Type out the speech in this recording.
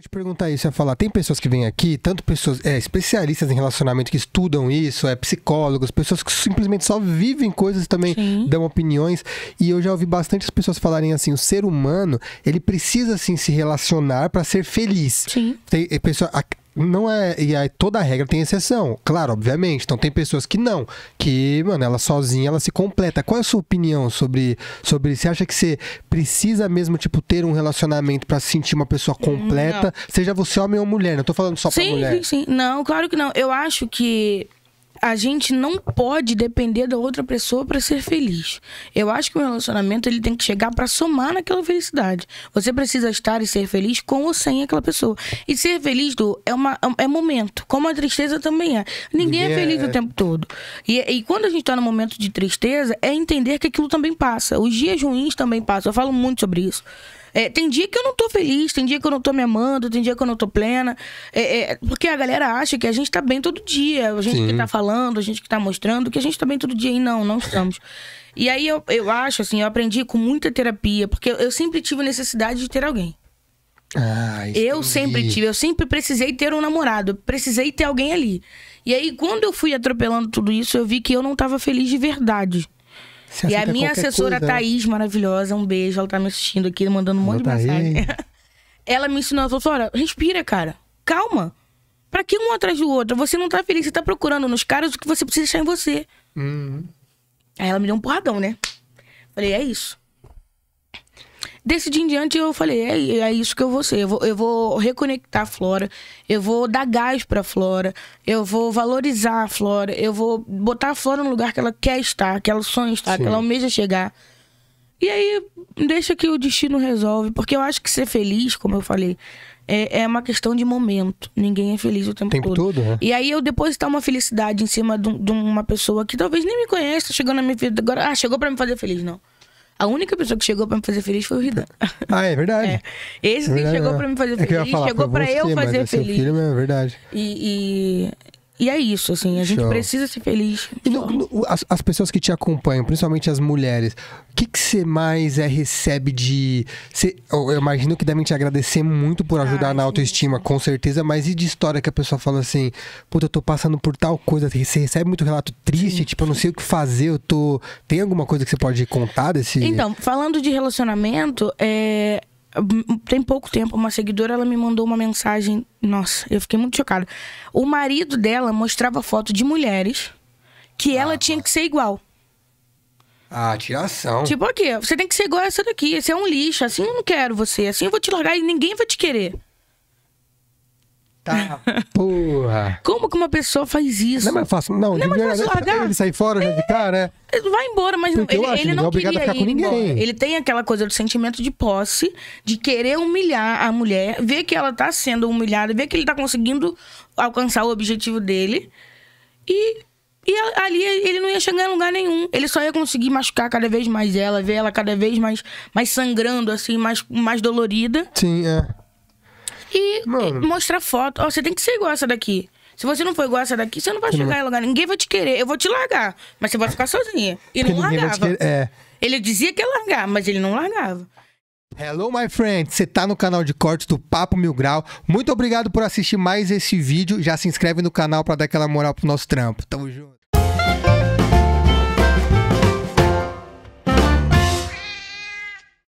te perguntar isso, ia falar, tem pessoas que vêm aqui, tanto pessoas, é, especialistas em relacionamento que estudam isso, é psicólogos, pessoas que simplesmente só vivem coisas também, Sim. dão opiniões, e eu já ouvi bastante as pessoas falarem assim, o ser humano, ele precisa assim se relacionar para ser feliz. Sim. Tem pessoa, não é. E aí toda regra tem exceção. Claro, obviamente. Então tem pessoas que não. Que, mano, ela sozinha ela se completa. Qual é a sua opinião sobre. sobre você acha que você precisa mesmo, tipo, ter um relacionamento para se sentir uma pessoa completa? Não. Seja você homem ou mulher, não tô falando só sim, pra mulher. Sim, sim. Não, claro que não. Eu acho que a gente não pode depender da outra pessoa para ser feliz. Eu acho que o relacionamento ele tem que chegar para somar naquela felicidade. Você precisa estar e ser feliz com ou sem aquela pessoa. E ser feliz do é uma é, é momento, como a tristeza também é. Ninguém, é Ninguém é feliz é... o tempo todo. E, e quando a gente está no momento de tristeza, é entender que aquilo também passa. Os dias ruins também passam. Eu falo muito sobre isso. É, tem dia que eu não tô feliz, tem dia que eu não tô me amando, tem dia que eu não tô plena. É, é, porque a galera acha que a gente tá bem todo dia. A gente Sim. que tá falando, a gente que tá mostrando, que a gente tá bem todo dia. E não, não estamos. e aí eu, eu acho, assim, eu aprendi com muita terapia, porque eu sempre tive necessidade de ter alguém. Ah, eu sempre tive, eu sempre precisei ter um namorado, precisei ter alguém ali. E aí, quando eu fui atropelando tudo isso, eu vi que eu não tava feliz de verdade. Se e a minha assessora coisa, né? Thaís, maravilhosa, um beijo, ela tá me assistindo aqui, mandando um monte de mensagem. ela me ensinou, ela falou, olha, respira, cara, calma. Pra que um atrás do outro? Você não tá feliz, você tá procurando nos caras o que você precisa achar em você. Uhum. Aí ela me deu um porradão, né? Falei, é isso desse dia em diante eu falei, é, é isso que eu vou ser. Eu vou, eu vou reconectar a Flora, eu vou dar gás pra Flora, eu vou valorizar a Flora, eu vou botar a Flora no lugar que ela quer estar, que ela sonha estar, Sim. que ela almeja chegar. E aí, deixa que o destino resolve. Porque eu acho que ser feliz, como eu falei, é, é uma questão de momento. Ninguém é feliz o tempo, tempo todo. todo né? E aí eu depositar uma felicidade em cima de, de, uma pessoa que talvez nem me conheça, chegando na minha vida agora. Ah, chegou para me fazer feliz, não. A única pessoa que chegou pra me fazer feliz foi o Ridan. Ah, é verdade. É. Esse é verdade, chegou né? não. pra me fazer é feliz, é falar, chegou pra você, eu fazer é feliz. Filho, é verdade. E, e e é isso, assim, a gente Show. precisa ser feliz. E no, no, as, as, pessoas que te acompanham, principalmente as mulheres, o que você mais é, recebe de. Cê, eu imagino que devem te agradecer muito por ajudar na autoestima, sim. com certeza, mas e de história que a pessoa fala assim, puta, eu tô passando por tal coisa, você recebe muito relato triste, sim, tipo, eu não sei o que fazer, eu tô. Tem alguma coisa que você pode contar desse. Então, falando de relacionamento, é, tem pouco tempo, uma seguidora ela me mandou uma mensagem. Nossa, eu fiquei muito chocada. O marido dela mostrava foto de mulheres que ah, ela tinha que ser igual. Ah, tiração. Tipo, aqui, você tem que ser igual a essa daqui. esse é um lixo. Assim eu não quero você. Assim eu vou te largar e ninguém vai te querer. Tá, porra. Como que uma pessoa faz isso? Não é mais fácil. Não, não é mais fácil Ele sair fora já né, de cara, né? É, vai embora, mas ele, acho, ele não, é queria ficar com ninguém. Embora. Ele tem aquela coisa do sentimento de posse, de querer humilhar a mulher, ver que ela tá sendo humilhada, ver que ele tá conseguindo alcançar o objetivo dele. E e ali ele não ia chegar em lugar nenhum. Ele só ia conseguir machucar cada vez mais ela, ver ela cada vez mais, mais sangrando, assim, mais, mais dolorida. Sim, é e, mostrar foto. Ó, oh, você tem que ser igual essa daqui. Se você não for igual essa daqui, você não vai chegar em lugar. Ninguém vai te querer. Eu vou te largar, mas você vai ficar sozinha. E não largava. É. Ele dizia que ia largar, mas ele não largava. Hello, my friend! Você tá no canal de cortes do Papo Mil Grau. Muito obrigado por assistir mais esse vídeo. Já se inscreve no canal para dar aquela moral pro nosso trampo. Tamo junto.